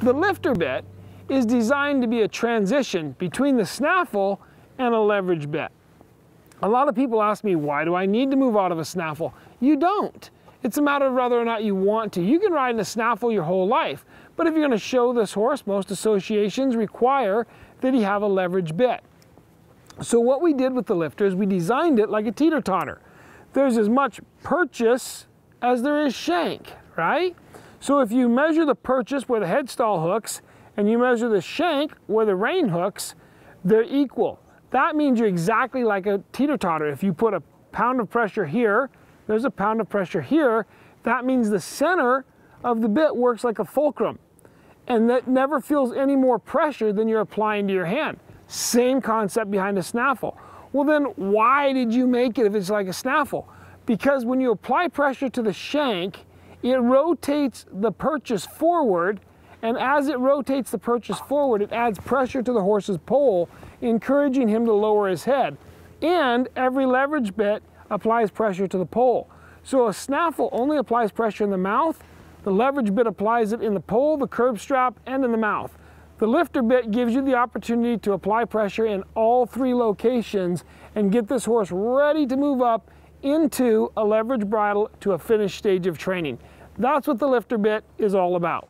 The lifter bit is designed to be a transition between the snaffle and a leverage bit. A lot of people ask me, why do I need to move out of a snaffle? You don't. It's a matter of whether or not you want to. You can ride in a snaffle your whole life, but if you're gonna show this horse, most associations require that he have a leverage bit. So what we did with the lifter is we designed it like a teeter-totter. There's as much purchase as there is shank, right? So if you measure the purchase where the headstall hooks and you measure the shank where the rein hooks, they're equal. That means you're exactly like a teeter-totter. If you put a pound of pressure here, there's a pound of pressure here, that means the center of the bit works like a fulcrum and that never feels any more pressure than you're applying to your hand. Same concept behind a snaffle. Well then, why did you make it if it's like a snaffle? because when you apply pressure to the shank, it rotates the purchase forward, and as it rotates the purchase forward, it adds pressure to the horse's pole, encouraging him to lower his head. And every leverage bit applies pressure to the pole. So a snaffle only applies pressure in the mouth, the leverage bit applies it in the pole, the curb strap, and in the mouth. The lifter bit gives you the opportunity to apply pressure in all three locations and get this horse ready to move up into a leverage bridle to a finished stage of training. That's what the lifter bit is all about.